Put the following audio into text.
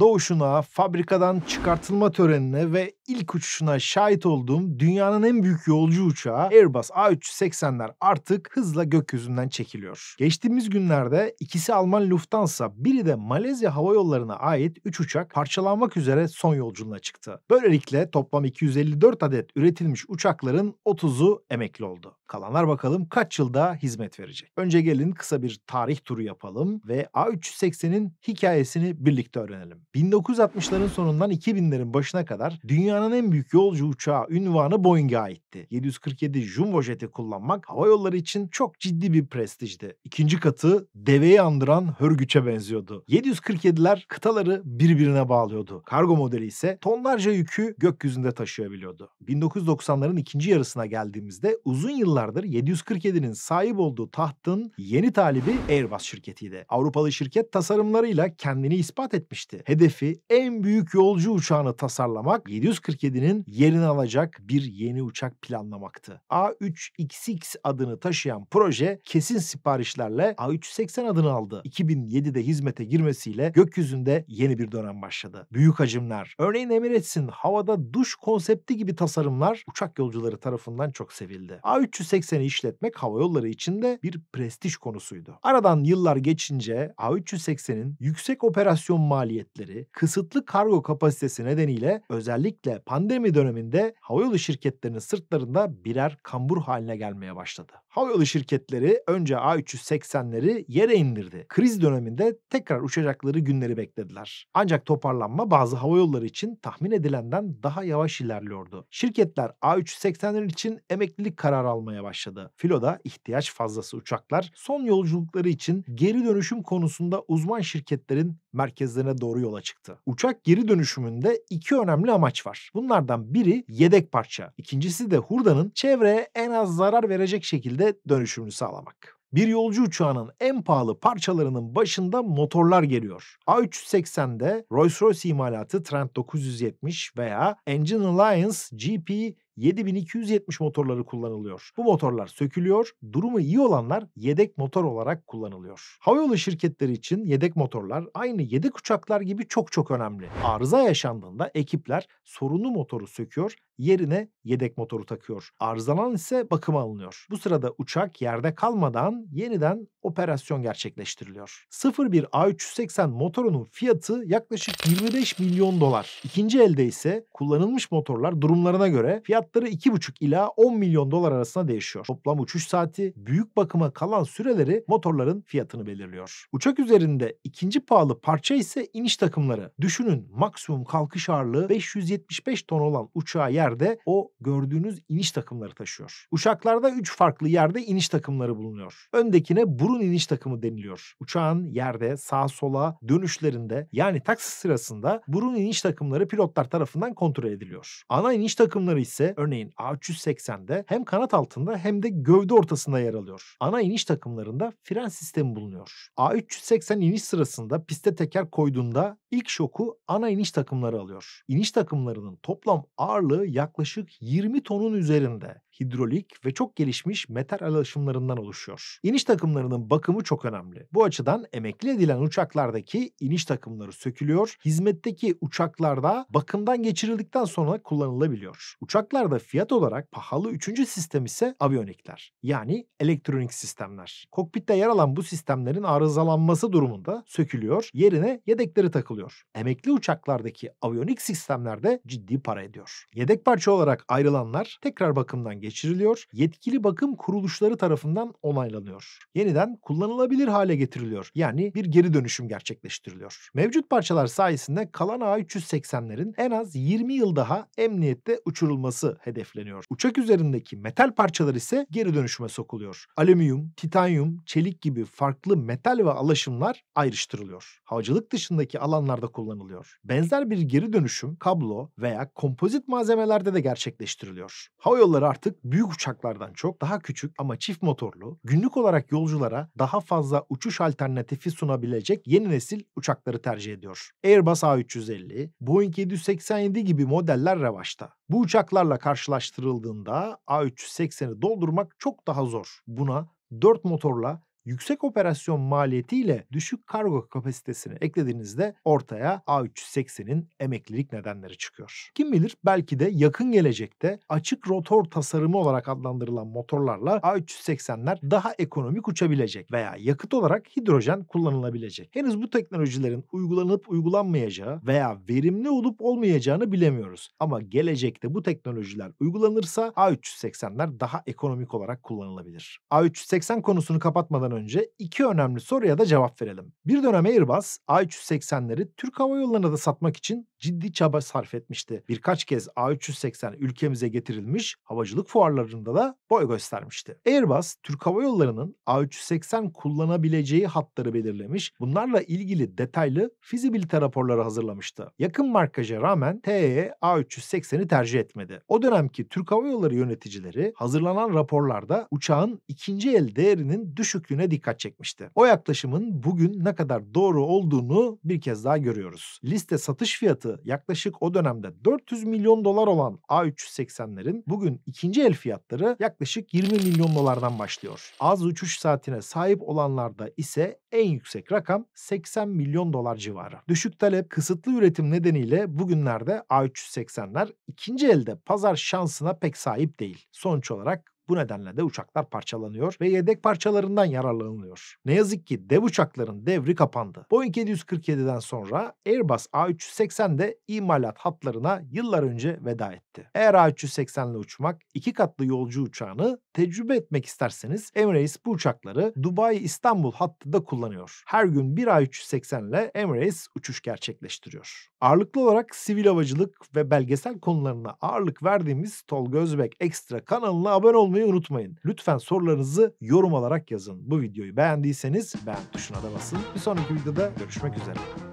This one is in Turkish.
doğuşuna, fabrikadan çıkartılma törenine ve ilk uçuşuna şahit olduğum dünyanın en büyük yolcu uçağı Airbus A380'ler artık hızla gökyüzünden çekiliyor. Geçtiğimiz günlerde ikisi Alman Lufthansa, biri de Malezya Hava Yolları'na ait 3 uçak parçalanmak üzere son yolculuğuna çıktı. Böylelikle toplam 254 adet üretilmiş uçakların 30'u emekli oldu. Kalanlar bakalım kaç yılda hizmet verecek. Önce gelin kısa bir tarih turu yapalım ve A380'in hikayesini birlikte öğrenelim. 1960'ların sonundan 2000'lerin başına kadar dünya dünyanın en büyük yolcu uçağı ünvanı Boeing'e aitti. 747 jumbo jeti kullanmak hava yolları için çok ciddi bir prestijdi. İkinci katı deveyi andıran hörgüçe benziyordu. 747'ler kıtaları birbirine bağlıyordu. Kargo modeli ise tonlarca yükü gökyüzünde taşıyabiliyordu. 1990'ların ikinci yarısına geldiğimizde uzun yıllardır 747'nin sahip olduğu tahtın yeni talibi Airbus şirketiydi. Avrupalı şirket tasarımlarıyla kendini ispat etmişti. Hedefi en büyük yolcu uçağını tasarlamak, 747 A347'nin yerini alacak bir yeni uçak planlamaktı. A3XX adını taşıyan proje kesin siparişlerle A380 adını aldı. 2007'de hizmete girmesiyle gökyüzünde yeni bir dönem başladı. Büyük hacimler, örneğin Emirates'in havada duş konsepti gibi tasarımlar uçak yolcuları tarafından çok sevildi. A380'i işletmek hava yolları için de bir prestij konusuydu. Aradan yıllar geçince A380'in yüksek operasyon maliyetleri, kısıtlı kargo kapasitesi nedeniyle özellikle özellikle pandemi döneminde havayolu şirketlerinin sırtlarında birer kambur haline gelmeye başladı. Havayolu şirketleri önce A380'leri yere indirdi. Kriz döneminde tekrar uçacakları günleri beklediler. Ancak toparlanma bazı havayolları için tahmin edilenden daha yavaş ilerliyordu. Şirketler A380'ler için emeklilik kararı almaya başladı. Filo'da ihtiyaç fazlası uçaklar son yolculukları için geri dönüşüm konusunda uzman şirketlerin merkezlerine doğru yola çıktı. Uçak geri dönüşümünde iki önemli amaç var. Bunlardan biri yedek parça, ikincisi de hurdanın çevreye en az zarar verecek şekilde dönüşümünü sağlamak. Bir yolcu uçağının en pahalı parçalarının başında motorlar geliyor. A380'de Rolls-Royce imalatı Trent 970 veya Engine Alliance GP 7270 motorları kullanılıyor. Bu motorlar sökülüyor, durumu iyi olanlar yedek motor olarak kullanılıyor. Havayolu şirketleri için yedek motorlar aynı yedek uçaklar gibi çok çok önemli. Arıza yaşandığında ekipler sorunlu motoru söküyor, yerine yedek motoru takıyor. Arızalan ise bakıma alınıyor. Bu sırada uçak yerde kalmadan yeniden operasyon gerçekleştiriliyor. 01 A380 motorunun fiyatı yaklaşık 25 milyon dolar. İkinci elde ise kullanılmış motorlar durumlarına göre fiyat Fiyatları 2,5 ila 10 milyon dolar arasında değişiyor. Toplam uçuş saati büyük bakıma kalan süreleri motorların fiyatını belirliyor. Uçak üzerinde ikinci pahalı parça ise iniş takımları. Düşünün maksimum kalkış ağırlığı 575 ton olan uçağı yerde o gördüğünüz iniş takımları taşıyor. Uçaklarda 3 farklı yerde iniş takımları bulunuyor. Öndekine burun iniş takımı deniliyor. Uçağın yerde sağa sola dönüşlerinde yani taksi sırasında burun iniş takımları pilotlar tarafından kontrol ediliyor. Ana iniş takımları ise örneğin A380'de hem kanat altında hem de gövde ortasında yer alıyor. Ana iniş takımlarında fren sistemi bulunuyor. A380 iniş sırasında piste teker koyduğunda ilk şoku ana iniş takımları alıyor. İniş takımlarının toplam ağırlığı yaklaşık 20 tonun üzerinde hidrolik ve çok gelişmiş metal alaşımlarından oluşuyor. İniş takımlarının bakımı çok önemli. Bu açıdan emekli edilen uçaklardaki iniş takımları sökülüyor, hizmetteki uçaklarda bakımdan geçirildikten sonra kullanılabiliyor. Uçaklarda fiyat olarak pahalı üçüncü sistem ise aviyonikler yani elektronik sistemler. Kokpitte yer alan bu sistemlerin arızalanması durumunda sökülüyor, yerine yedekleri takılıyor. Emekli uçaklardaki aviyonik sistemlerde ciddi para ediyor. Yedek parça olarak ayrılanlar tekrar bakımdan geçiriliyor geçiriliyor, yetkili bakım kuruluşları tarafından onaylanıyor. Yeniden kullanılabilir hale getiriliyor. Yani bir geri dönüşüm gerçekleştiriliyor. Mevcut parçalar sayesinde kalan A380'lerin en az 20 yıl daha emniyette uçurulması hedefleniyor. Uçak üzerindeki metal parçalar ise geri dönüşüme sokuluyor. Alüminyum, titanyum, çelik gibi farklı metal ve alaşımlar ayrıştırılıyor. Havacılık dışındaki alanlarda kullanılıyor. Benzer bir geri dönüşüm kablo veya kompozit malzemelerde de gerçekleştiriliyor. Hava yolları artık büyük uçaklardan çok daha küçük ama çift motorlu, günlük olarak yolculara daha fazla uçuş alternatifi sunabilecek yeni nesil uçakları tercih ediyor. Airbus A350, Boeing 787 gibi modeller revaçta. Bu uçaklarla karşılaştırıldığında A380'i doldurmak çok daha zor. Buna 4 motorla yüksek operasyon maliyetiyle düşük kargo kapasitesini eklediğinizde ortaya A380'in emeklilik nedenleri çıkıyor. Kim bilir belki de yakın gelecekte açık rotor tasarımı olarak adlandırılan motorlarla A380'ler daha ekonomik uçabilecek veya yakıt olarak hidrojen kullanılabilecek. Henüz bu teknolojilerin uygulanıp uygulanmayacağı veya verimli olup olmayacağını bilemiyoruz. Ama gelecekte bu teknolojiler uygulanırsa A380'ler daha ekonomik olarak kullanılabilir. A380 konusunu kapatmadan önce önce iki önemli soruya da cevap verelim. Bir dönem Airbus A380'leri Türk Hava Yolları'na da satmak için ciddi çaba sarf etmişti. Birkaç kez A380 ülkemize getirilmiş, havacılık fuarlarında da boy göstermişti. Airbus, Türk Hava Yolları'nın A380 kullanabileceği hatları belirlemiş, bunlarla ilgili detaylı fizibilite raporları hazırlamıştı. Yakın markaja rağmen TE A380'i tercih etmedi. O dönemki Türk Hava Yolları yöneticileri hazırlanan raporlarda uçağın ikinci el değerinin düşüklüğüne yönüne dikkat çekmişti. O yaklaşımın bugün ne kadar doğru olduğunu bir kez daha görüyoruz. Liste satış fiyatı yaklaşık o dönemde 400 milyon dolar olan A380'lerin bugün ikinci el fiyatları yaklaşık 20 milyon dolardan başlıyor. Az uçuş saatine sahip olanlarda ise en yüksek rakam 80 milyon dolar civarı. Düşük talep, kısıtlı üretim nedeniyle bugünlerde A380'ler ikinci elde pazar şansına pek sahip değil. Sonuç olarak bu nedenle de uçaklar parçalanıyor ve yedek parçalarından yararlanılıyor. Ne yazık ki dev uçakların devri kapandı. Boeing 747'den sonra Airbus A380 de imalat hatlarına yıllar önce veda etti. Eğer A380 ile uçmak iki katlı yolcu uçağını tecrübe etmek isterseniz Emirates bu uçakları Dubai-İstanbul hattı da kullanıyor. Her gün bir A380 ile Emirates uçuş gerçekleştiriyor. Ağırlıklı olarak sivil havacılık ve belgesel konularına ağırlık verdiğimiz Tolga Özbek Ekstra kanalına abone olmayı yazmayı unutmayın. Lütfen sorularınızı yorum olarak yazın. Bu videoyu beğendiyseniz beğen tuşuna da basın. Bir sonraki videoda görüşmek üzere.